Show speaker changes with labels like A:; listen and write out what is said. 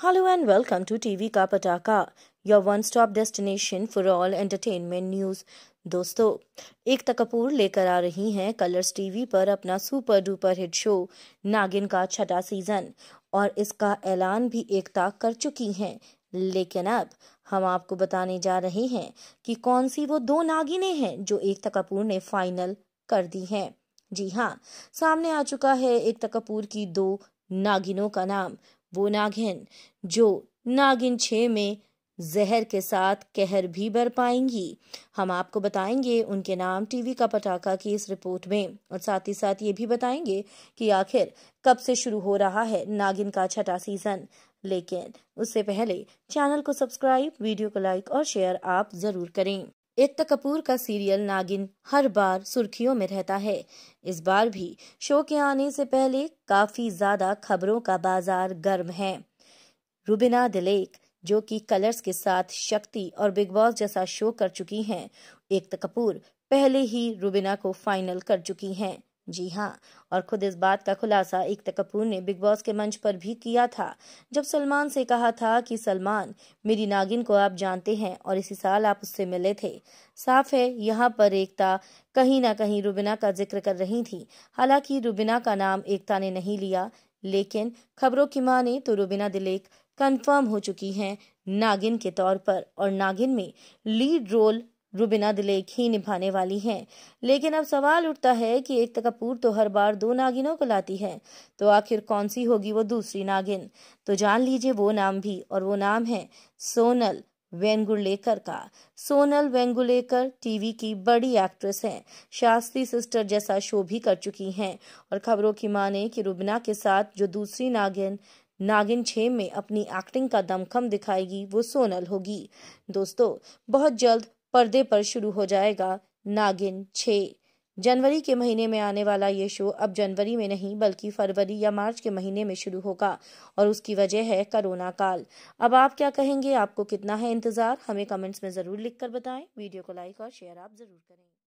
A: Hello and welcome to TV का पटाखा your one stop destination for all entertainment news दोस्तों एकता कपूर लेकर आ रही हैं कलर्स टीवी पर अपना सुपर डुपर हिट शो नागिन का छठा सीजन और इसका ऐलान भी एकता कर चुकी हैं लेकिन अब हम आपको बताने जा रहे हैं कि कौन सी वो दो नागिने हैं जो एकता कपूर ने फाइनल कर दी हैं जी हाँ सामने आ चुका है एकता कपूर की दो नागिनों का नाम वो नागिन जो नागिन छ में जहर के साथ कहर भी बर पाएंगी हम आपको बताएंगे उनके नाम टीवी का पटाखा की इस रिपोर्ट में और साथ ही साथ ये भी बताएंगे कि आखिर कब से शुरू हो रहा है नागिन का छठा सीजन लेकिन उससे पहले चैनल को सब्सक्राइब वीडियो को लाइक और शेयर आप जरूर करें एकता कपूर का सीरियल नागिन हर बार सुर्खियों में रहता है इस बार भी शो के आने से पहले काफी ज्यादा खबरों का बाजार गर्म है रुबिना दिलेक जो कि कलर्स के साथ शक्ति और बिग बॉस जैसा शो कर चुकी हैं एकता कपूर पहले ही रुबिना को फाइनल कर चुकी हैं जी हाँ और खुद इस बात का खुलासा एकता कपूर ने बिग बॉस के मंच पर भी किया था जब सलमान से कहा था कि सलमान मेरी नागिन को आप जानते हैं और इसी साल आप उससे मिले थे साफ है यहाँ पर एकता कहीं ना कहीं रुबिना का जिक्र कर रही थी हालांकि रुबिना का नाम एकता ने नहीं लिया लेकिन खबरों की माने तो रुबिना दिलेक कन्फर्म हो चुकी है नागिन के तौर पर और नागिन में लीड रोल रुबिना दिलेक ही निभाने वाली हैं लेकिन अब सवाल उठता है कि एक कपूर तो हर बार दो नागिनों को लाती है तो आखिर कौन सी होगी वो दूसरी नागिन तो जान लीजिए वो नाम भी और वो नाम है सोनल वेंगुलेकर का सोनल वेंगुलेकर टीवी की बड़ी एक्ट्रेस हैं शास्त्री सिस्टर जैसा शो भी कर चुकी हैं और खबरों की माने कि रुबिना के साथ जो दूसरी नागिन नागिन छे में अपनी एक्टिंग का दमखम दिखाएगी वो सोनल होगी दोस्तों बहुत जल्द पर्दे पर शुरू हो जाएगा नागिन छः जनवरी के महीने में आने वाला ये शो अब जनवरी में नहीं बल्कि फरवरी या मार्च के महीने में शुरू होगा और उसकी वजह है कोरोना काल अब आप क्या कहेंगे आपको कितना है इंतजार हमें कमेंट्स में जरूर लिखकर बताएं वीडियो को लाइक और शेयर आप जरूर करें